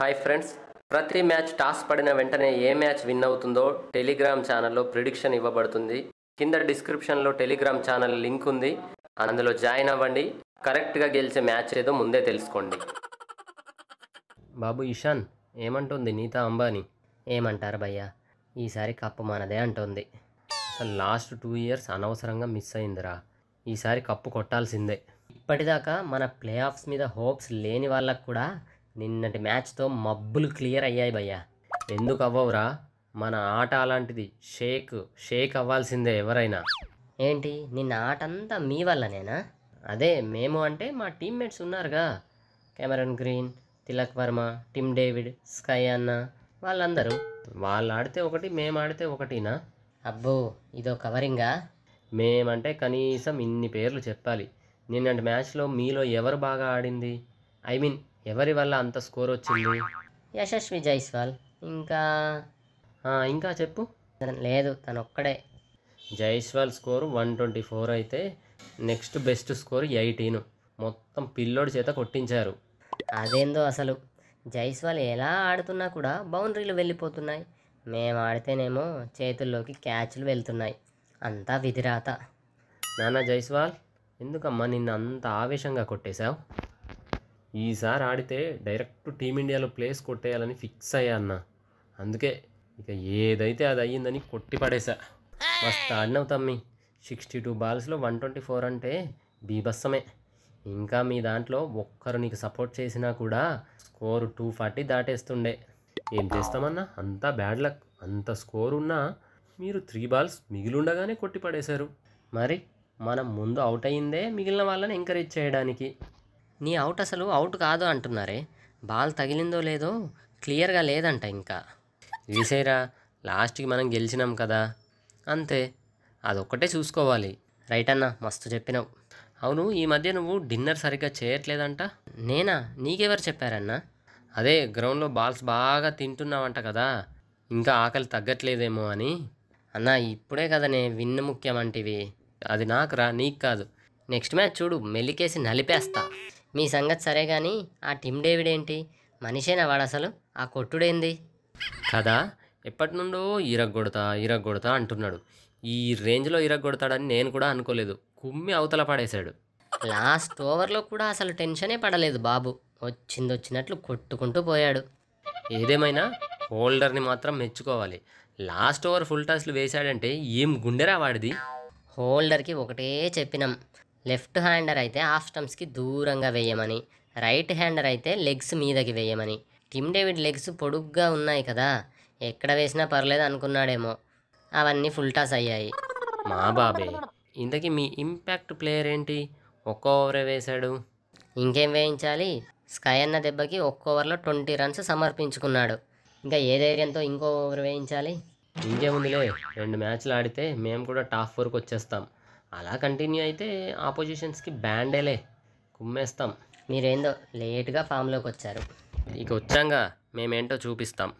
hi friends ప్రతి match toss పడిన వెంటనే ఏ మ్యాచ్ విన్ అవుతుందో టెలిగ్రామ్ ఛానల్లో ప్రిడిక్షన్ ఇవ్వబడుతుంది కింద డిస్క్రిప్షన్లో టెలిగ్రామ్ ఛానల్ లింక్ ఉంది అందులో జాయిన్ అవ్వండి కరెక్ట్గా గెలిచే మ్యాచ్ ఏదో ముందే తెలుసుకోండి బాబు ఇషాన్ ఏమంటుంది నీతా అంబానీ ఏమంటారు భయ్యా ఈసారి కప్పు మనదే అంటుంది అసలు లాస్ట్ టూ ఇయర్స్ అనవసరంగా మిస్ అయిందిరా ఈసారి కప్పు కొట్టాల్సిందే ఇప్పటిదాకా మన ప్లే ఆఫ్స్ మీద హోప్స్ లేని వాళ్ళకు కూడా నిన్నటి మ్యాచ్తో మబ్బులు క్లియర్ అయ్యాయి భయ్యా ఎందుకు అవ్వవురా మన ఆట అలాంటిది షేక్ షేక్ అవ్వాల్సిందే ఎవరైనా ఏంటి నిన్న ఆట అంతా మీ వల్లనేనా అదే మేము అంటే మా టీమ్మేట్స్ ఉన్నారుగా Cameron Green Tilak Varma Tim David Sky అన్న వాళ్ళందరూ వాళ్ళు ఆడితే ఒకటి మేము ఆడితే ఒకటినా అబ్బో ఇదో కవరింగా మేమంటే కనీసం ఇన్ని పేర్లు చెప్పాలి నిన్నటి మ్యాచ్లో మీలో ఎవరు బాగా ఆడింది ఐ మీన్ ఎవరి వల్ల అంత స్కోర్ వచ్చింది యశస్వి జైస్వాల్ ఇంకా ఇంకా చెప్పు లేదు తను ఒక్కడే Jaiswal score one twenty four అయితే నెక్స్ట్ బెస్ట్ స్కోర్ ఎయిటీన్ మొత్తం పిల్లోడి చేత కొట్టించారు అదేందో అసలు జైస్వాల్ ఎలా ఆడుతున్నా కూడా బౌండరీలు వెళ్ళిపోతున్నాయి మేము ఆడితేనేమో చేతుల్లోకి క్యాచ్లు వెళ్తున్నాయి అంతా విధిరాత నాన్న జైస్వాల్ ఎందుకమ్మా నిన్ను అంత ఆవేశంగా కొట్టేశావు ఈసారి ఆడితే డైరెక్ట్ టీమిండియాలో ప్లేస్ కొట్టేయాలని ఫిక్స్ అయ్యా అన్న అందుకే ఇక ఏదైతే అది అయ్యిందని కొట్టి పడేసా మస్తు ఆడినావు తమ్మి సిక్స్టీ టూ బాల్స్లో వన్ ట్వంటీ ఫోర్ అంటే బీభత్సమే ఇంకా మీ దాంట్లో ఒక్కరు నీకు సపోర్ట్ చేసినా కూడా స్కోరు టూ ఫార్టీ దాటేస్తుండే ఏం చేస్తామన్నా అంతా బ్యాడ్ లక్ అంత స్కోర్ ఉన్నా మీరు త్రీ బాల్స్ మిగిలిండగానే కొట్టి పడేశారు మరి మనం ముందు అవుట్ అయిందే మిగిలిన వాళ్ళని ఎంకరేజ్ చేయడానికి నీ అవుట్ అసలు అవుట్ కాదు అంటున్నారే బాల్ తగిలిందో లేదో క్లియర్గా లేదంట ఇంకా వేసేరా లాస్ట్కి మనం గెలిచినాం కదా అంతే అదొక్కటే చూసుకోవాలి రైట్ అన్న మస్తు చెప్పినావు అవును ఈ మధ్య నువ్వు డిన్నర్ సరిగ్గా చేయట్లేదంట నేనా నీకెవరు చెప్పారన్నా అదే గ్రౌండ్లో బాల్స్ బాగా తింటున్నావంట కదా ఇంకా ఆకలి తగ్గట్లేదేమో అని అన్న ఇప్పుడే నే విన్ను ముఖ్యమంటివి అది నాకు రా నీకు కాదు నెక్స్ట్ మ్యాచ్ చూడు మెల్లికేసి నలిపేస్తా మీ సంగతి సరే కానీ ఆ టిమ్ డేవిడ్ ఏంటి మనిషేనా వాడు అసలు ఆ కొట్టుడేంది కదా ఎప్పటి నుండో ఇరగొడతా ఇరగొడతా అంటున్నాడు ఈ రేంజ్లో ఇరగొడతాడని నేను కూడా అనుకోలేదు కుమ్మి అవతల పడేశాడు లాస్ట్ ఓవర్లో కూడా అసలు టెన్షనే పడలేదు బాబు వచ్చింది వచ్చినట్లు కొట్టుకుంటూ పోయాడు ఏదేమైనా హోల్డర్ని మాత్రం మెచ్చుకోవాలి లాస్ట్ ఓవర్ ఫుల్ టాస్లు వేశాడంటే ఏం గుండెరా వాడిది హోల్డర్కి ఒకటే చెప్పినాం లెఫ్ట్ హ్యాండర్ అయితే హాఫ్ స్టంప్స్కి దూరంగా వేయమని రైట్ హ్యాండర్ అయితే లెగ్స్ మీదకి వేయమని టిమ్ డేవిడ్ లెగ్స్ పొడుగ్గా ఉన్నాయి కదా ఎక్కడ వేసినా పర్లేదు అనుకున్నాడేమో అవన్నీ ఫుల్ టాస్ అయ్యాయి మా బాబే ఇంతకీ మీ ఇంపాక్ట్ ప్లేయర్ ఏంటి ఒక్క ఓవరే వేశాడు ఇంకేం వేయించాలి స్కై అన్న దెబ్బకి ఒక్క ఓవర్లో ట్వంటీ రన్స్ సమర్పించుకున్నాడు ఇంకా ఏ ధైర్యంతో ఇంకో ఓవర్ వేయించాలి ఇంకేముందిలే రెండు మ్యాచ్లు ఆడితే మేము కూడా టాప్ ఫోర్కి వచ్చేస్తాం అలా కంటిన్యూ అయితే ఆపోజిషన్స్కి బ్యాండేలే కుమ్మేస్తాం మీరేందో లేట్గా ఫామ్లోకి వచ్చారు ఇక వచ్చాక మేమేంటో చూపిస్తాం